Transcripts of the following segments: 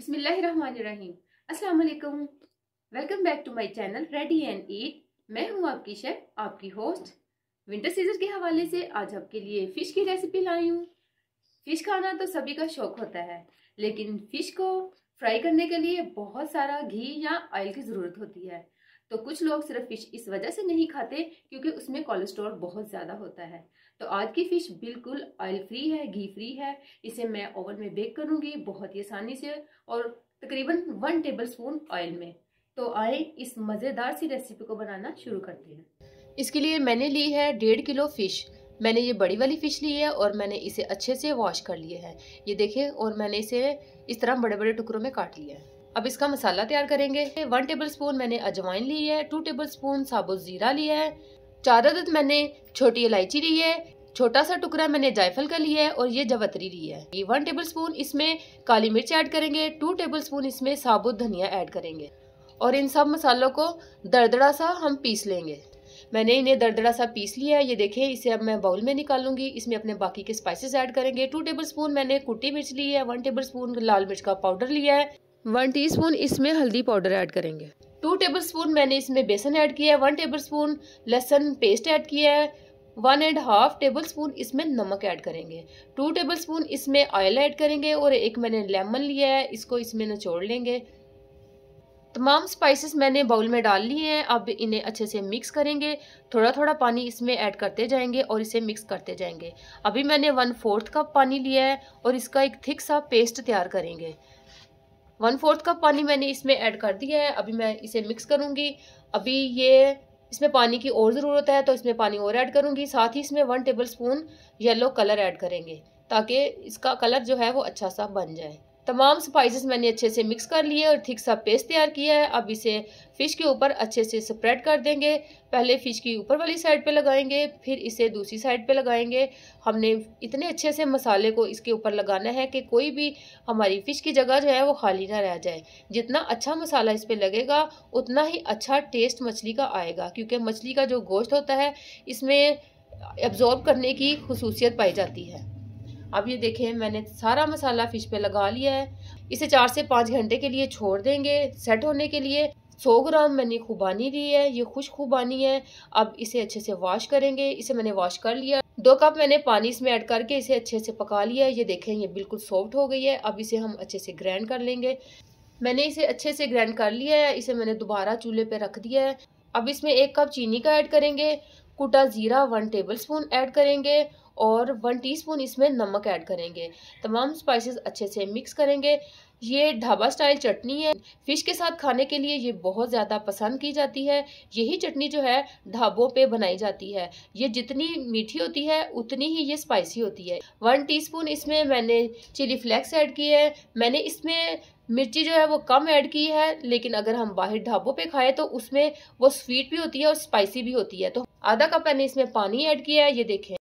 बिसमीम असलकम welcome back to my channel ready and eat मैं हूं आपकी शेफ आपकी होस्ट विंटर सीजन के हवाले से आज आपके लिए फ़िश की रेसिपी लाई हूँ फ़िश खाना तो सभी का शौक होता है लेकिन फ़िश को फ्राई करने के लिए बहुत सारा घी या ऑयल की ज़रूरत होती है तो कुछ लोग सिर्फ फिश इस वजह से नहीं खाते क्योंकि उसमें कोलेस्ट्रॉल बहुत ज़्यादा होता है तो आज की फ़िश बिल्कुल ऑयल फ्री है घी फ्री है इसे मैं ओवन में बेक करूँगी बहुत ही आसानी से और तकरीबन वन टेबल स्पून ऑयल में तो आए इस मज़ेदार सी रेसिपी को बनाना शुरू करते हैं इसके लिए मैंने ली है डेढ़ किलो फ़िश मैंने ये बड़ी वाली फ़िश ली है और मैंने इसे अच्छे से वॉश कर लिए है ये देखें और मैंने इसे इस तरह बड़े बड़े टुकड़ों में काट लिया है अब इसका मसाला तैयार करेंगे वन टेबल स्पून मैंने अजवाइन ली है टू टेबल स्पून साबुत जीरा लिया है चार अदद मैंने छोटी इलायची ली है छोटा सा टुकड़ा मैंने जायफल का लिया है और ये जवतरी ली है ये वन टेबल स्पून इसमें काली मिर्च ऐड करेंगे टू टेबल स्पून इसमें साबुत धनिया ऐड करेंगे और इन सब मसालों को दरदड़ा सा हम पीस लेंगे मैंने इन्हें दरदड़ा सा पीस लिया है ये देखें इसे अब मैं बाउल में निकालूंगी इसमें अपने बाकी के स्पाइसेस ऐड करेंगे टू टेबल स्पून मैंने कुटी मिर्च ली है वन टेबल स्पून लाल मिर्च का पाउडर लिया है वन टीस्पून इसमें हल्दी पाउडर ऐड करेंगे टू टेबलस्पून मैंने इसमें बेसन ऐड किया है वन टेबलस्पून लहसुन पेस्ट ऐड किया है one and half tablespoon इसमें नमक ऐड करेंगे टू टेबल स्पून इसमें ऑयल ऐड करेंगे और एक मैंने लेमन लिया है इसको इसमें निचोड़ लेंगे तमाम स्पाइसेस मैंने बाउल में डाल लिए हैं अब इन्हें अच्छे से मिक्स करेंगे थोड़ा थोड़ा पानी इसमें ऐड करते जाएंगे और इसे मिक्स करते जाएंगे अभी मैंने वन फोर्थ कप पानी लिया है और इसका एक थिक सा पेस्ट तैयार करेंगे वन फोर्थ कप पानी मैंने इसमें ऐड कर दिया है अभी मैं इसे मिक्स करूँगी अभी ये इसमें पानी की और ज़रूरत है तो इसमें पानी और ऐड करूँगी साथ ही इसमें one tablespoon yellow colour add करेंगे ताकि इसका कलर जो है वो अच्छा सा बन जाए तमाम स्पाइसेस मैंने अच्छे से मिक्स कर लिए और थिक सा पेस्ट तैयार किया है अब इसे फ़िश के ऊपर अच्छे से स्प्रेड कर देंगे पहले फ़िश की ऊपर वाली साइड पे लगाएंगे फिर इसे दूसरी साइड पे लगाएंगे हमने इतने अच्छे से मसाले को इसके ऊपर लगाना है कि कोई भी हमारी फ़िश की जगह जो है वो खाली ना रह जाए जितना अच्छा मसाला इस पर लगेगा उतना ही अच्छा टेस्ट मछली का आएगा क्योंकि मछली का जो गोश्त होता है इसमें एब्ज़ॉर्ब करने की खसूसियत पाई जाती है अब ये देखें मैंने सारा मसाला फ़िश पे लगा लिया है इसे चार से पाँच घंटे के लिए छोड़ देंगे सेट होने के लिए सौ ग्राम मैंने खुबानी ली है ये खुश खुबानी है अब इसे अच्छे से वॉश करेंगे इसे मैंने वॉश कर लिया दो कप मैंने पानी इसमें ऐड करके इसे अच्छे से पका लिया है ये देखें ये बिल्कुल सॉफ्ट हो गई है अब इसे हम अच्छे से ग्रैंड कर लेंगे मैंने इसे अच्छे से ग्रैंड कर लिया है इसे मैंने दोबारा चूल्हे पे रख दिया है अब इसमें एक कप चीनी का ऐड करेंगे कुटा ज़ीरा वन टेबल स्पून ऐड करेंगे और वन टीस्पून इसमें नमक ऐड करेंगे तमाम स्पाइसेस अच्छे से मिक्स करेंगे ये ढाबा स्टाइल चटनी है फ़िश के साथ खाने के लिए ये बहुत ज़्यादा पसंद की जाती है यही चटनी जो है ढाबों पे बनाई जाती है ये जितनी मीठी होती है उतनी ही ये स्पाइसी होती है वन टीस्पून इसमें मैंने चिली फ्लेक्स ऐड की है मैंने इसमें मिर्ची जो है वो कम ऐड की है लेकिन अगर हम बाहर ढाबों पे खाएं तो उसमें वो स्वीट भी होती है और स्पाइसी भी होती है तो आधा कप मैंने इसमें पानी ऐड किया है ये देखें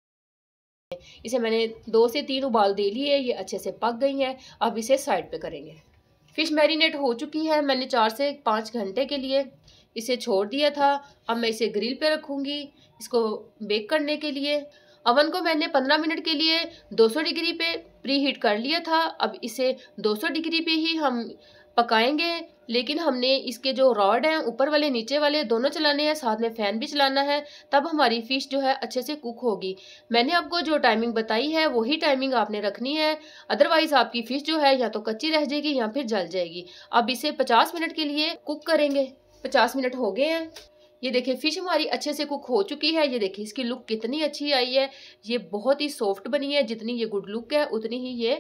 इसे मैंने दो से तीन उबाल दे लिए ये अच्छे से पक गई हैं अब इसे साइड पे करेंगे फ़िश मैरिनेट हो चुकी है मैंने चार से पाँच घंटे के लिए इसे छोड़ दिया था अब मैं इसे ग्रिल पे रखूँगी इसको बेक करने के लिए अवन को मैंने 15 मिनट के लिए 200 डिग्री पे प्री हीट कर लिया था अब इसे 200 डिग्री पे ही हम पकाएंगे लेकिन हमने इसके जो रॉड हैं ऊपर वाले नीचे वाले दोनों चलाने हैं साथ में फ़ैन भी चलाना है तब हमारी फ़िश जो है अच्छे से कुक होगी मैंने आपको जो टाइमिंग बताई है वही टाइमिंग आपने रखनी है अदरवाइज़ आपकी फ़िश जो है या तो कच्ची रह जाएगी या फिर जल जाएगी अब इसे पचास मिनट के लिए कुक करेंगे पचास मिनट हो गए हैं ये देखिए फ़िश हमारी अच्छे से कुक हो चुकी है ये देखिए इसकी लुक कितनी अच्छी आई है ये बहुत ही सॉफ्ट बनी है जितनी ये गुड लुक है उतनी ही ये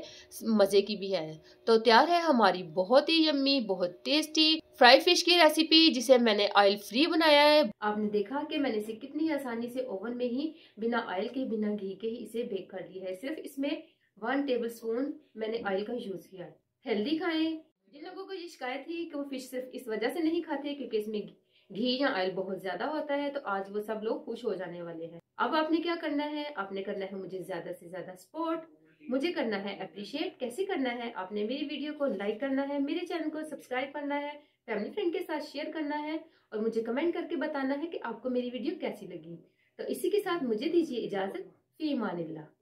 मज़े की भी है तो तैयार है हमारी बहुत ही यम्मी बहुत टेस्टी फ्राई फिश की रेसिपी जिसे मैंने ऑयल फ्री बनाया है आपने देखा कि मैंने इसे कितनी आसानी से ओवन में ही बिना ऑयल के बिना घी के ही इसे बेक कर लिया है सिर्फ इसमें वन टेबल स्पून मैंने ऑयल का यूज किया हेल्दी खाएँ जिन लोगों को ये शिकायत थी कि वो फिश सिर्फ इस वजह से नहीं खाते क्योंकि इसमें घी या ऑयल बहुत ज्यादा होता है तो आज वो सब लोग खुश हो जाने वाले हैं अब आपने क्या करना है आपने करना है मुझे ज्यादा से ज्यादा सपोर्ट मुझे करना है अप्रिशिएट कैसे करना है आपने मेरी वीडियो को लाइक करना है मेरे चैनल को सब्सक्राइब करना है फैमिली फ्रेंड के साथ शेयर करना है और मुझे कमेंट करके बताना है कि आपको मेरी वीडियो कैसी लगी तो इसी के साथ मुझे दीजिए इजाजत फी मानिल्ला